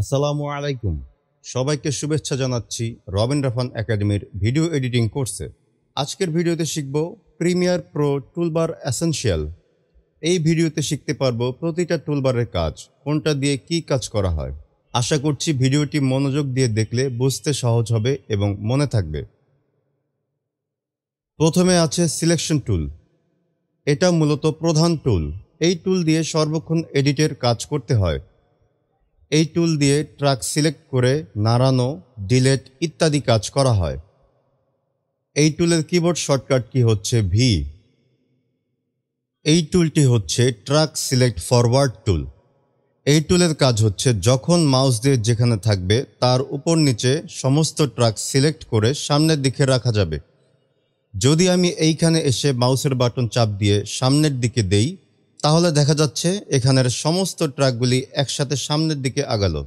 আসসালামু আলাইকুম সবাইকে শুভেচ্ছা জানাচ্ছি রবেন রাফান একাডেমির ভিডিও এডিটিং কোর্সে আজকের ভিডিওতে শিখব প্রিমিয়ার প্রো টুলবার অ্যাসেনশিয়াল এই ভিডিওতে শিখতে পারবো প্রতিটা টুলবারের কাজ কোনটা দিয়ে কি কাজ করা হয় আশা করছি ভিডিওটি মনোযোগ দিয়ে দেখলে বুঝতে সহজ হবে এবং মনে থাকবে প্রথমে আছে সিলেকশন টুল এটা মূলত প্রধান টুল এই টুল দিয়ে সর্বক্ষণ এডিটের কাজ করতে হয় এই টুল দিয়ে ট্রাক সিলেক্ট করে নাড়ানো ডিলেট ইত্যাদি কাজ করা হয় এই টুলের কিবোর্ড শর্টকাট কি হচ্ছে ভি এই টুলটি হচ্ছে ট্রাক সিলেক্ট ফরওয়ার্ড টুল এই টুলের কাজ হচ্ছে যখন মাউস দিয়ে যেখানে থাকবে তার উপর নিচে সমস্ত ট্রাক সিলেক্ট করে সামনের দিকে রাখা যাবে যদি আমি এইখানে এসে মাউসের বাটন চাপ দিয়ে সামনের দিকে দেই তাহলে দেখা যাচ্ছে এখানের সমস্ত ট্রাকগুলি একসাথে সামনের দিকে আগালো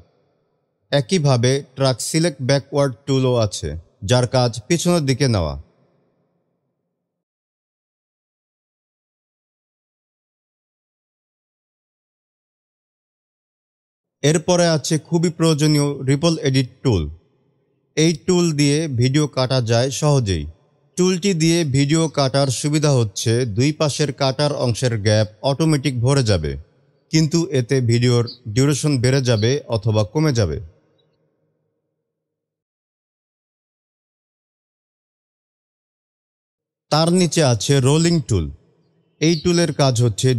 একইভাবে ট্রাক সিলেক্ট ব্যাকওয়ার্ড টুলও আছে যার কাজ পিছনের দিকে নেওয়া এরপরে আছে খুবই প্রয়োজনীয় রিপল এডিট টুল এই টুল দিয়ে ভিডিও কাটা যায় সহজেই টুলটি দিয়ে ভিডিও কাটার সুবিধা হচ্ছে দুই পাশের কাটার অংশের গ্যাপ অটোমেটিক ভরে যাবে কিন্তু এতে ভিডিওর ডিউরেশন বেড়ে যাবে অথবা কমে যাবে তার নিচে আছে রোলিং টুল এই টুলের কাজ হচ্ছে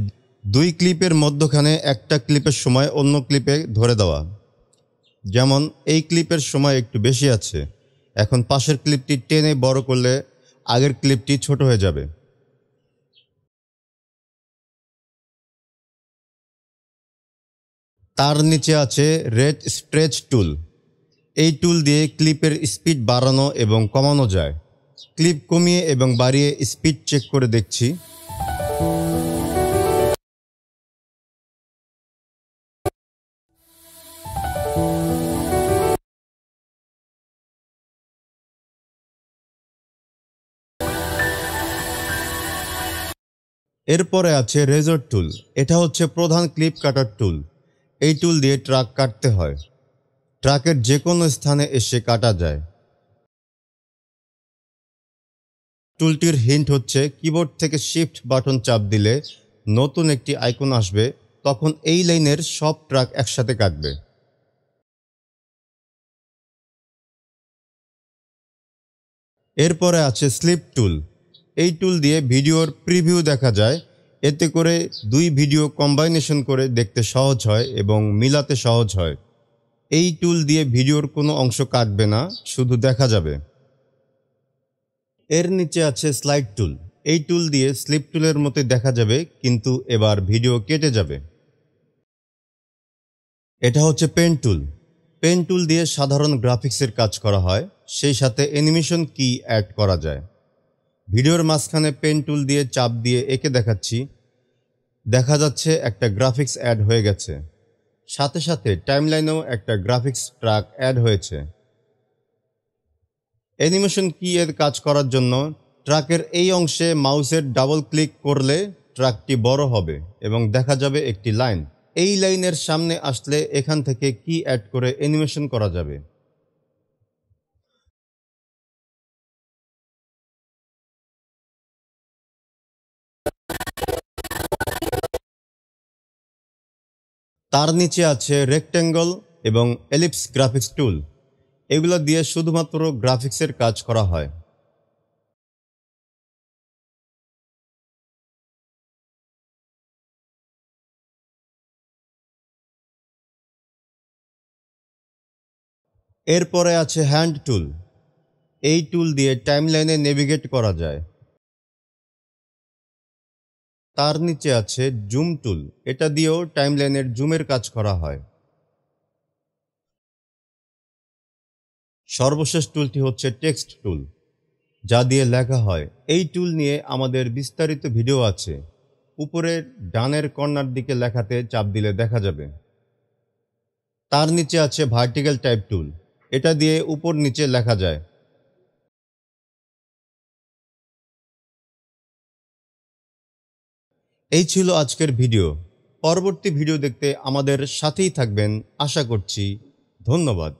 দুই ক্লিপের মধ্যখানে একটা ক্লিপের সময় অন্য ক্লিপে ধরে দেওয়া যেমন এই ক্লিপের সময় একটু বেশি আছে এখন পাশের ক্লিপটি টেনে বড় করলে আগের ক্লিপটি ছোট হয়ে যাবে তার নিচে আছে রেড স্ট্রেচ টুল এই টুল দিয়ে ক্লিপের স্পিড বাড়ানো এবং কমানো যায় ক্লিপ কমিয়ে এবং বাড়িয়ে স্পিড চেক করে দেখছি এরপরে আছে রেজর টুল এটা হচ্ছে প্রধান ক্লিপ কাটার টুল এই টুল দিয়ে ট্রাক কাটতে হয় ট্রাকের যে কোনো স্থানে এসে কাটা যায় টুলটির হিন্ট হচ্ছে কিবোর্ড থেকে শিফট বাটন চাপ দিলে নতুন একটি আইকন আসবে তখন এই লাইনের সব ট্রাক একসাথে কাটবে এরপরে আছে স্লিপ টুল এই টুল দিয়ে ভিডিওর প্রিভিউ দেখা যায় এতে করে দুই ভিডিও কম্বাইনেশন করে দেখতে সহজ হয় এবং মিলাতে সহজ হয় এই টুল দিয়ে ভিডিওর কোনো অংশ কাটবে না শুধু দেখা যাবে এর নিচে আছে স্লাইড টুল এই টুল দিয়ে স্লিপ টুলের মতো দেখা যাবে কিন্তু এবার ভিডিও কেটে যাবে এটা হচ্ছে পেন টুল পেন টুল দিয়ে সাধারণ গ্রাফিক্সের কাজ করা হয় সেই সাথে অ্যানিমেশন কি অ্যাড করা যায় ভিডিওর মাঝখানে পেন টুল দিয়ে চাপ দিয়ে এঁকে দেখাচ্ছি দেখা যাচ্ছে একটা গ্রাফিক্স অ্যাড হয়ে গেছে সাথে সাথে টাইমলাইনেও একটা গ্রাফিক্স ট্রাক অ্যাড হয়েছে অ্যানিমেশন কি এর কাজ করার জন্য ট্রাকের এই অংশে মাউসের ডাবল ক্লিক করলে ট্রাকটি বড় হবে এবং দেখা যাবে একটি লাইন এই লাইনের সামনে আসলে এখান থেকে কি অ্যাড করে অ্যানিমেশন করা যাবে তার নিচে আছে রেক্ট্যাঙ্গল এবং এলিপস গ্রাফিক্স টুল এগুলো দিয়ে শুধুমাত্র গ্রাফিক্সের কাজ করা হয় এরপরে আছে হ্যান্ড টুল এই টুল দিয়ে টাইমলাইনে নেভিগেট করা যায় তার নিচে আছে জুম টুল এটা দিয়েও টাইমলাইনের জুমের কাজ করা হয় সর্বশেষ টুলটি হচ্ছে টেক্সট টুল যা দিয়ে লেখা হয় এই টুল নিয়ে আমাদের বিস্তারিত ভিডিও আছে উপরের ডানের কর্নার দিকে লেখাতে চাপ দিলে দেখা যাবে তার নিচে আছে ভার্টিক্যাল টাইপ টুল এটা দিয়ে উপর নিচে লেখা যায় এই ছিল আজকের ভিডিও পরবর্তী ভিডিও দেখতে আমাদের সাথেই থাকবেন আশা করছি ধন্যবাদ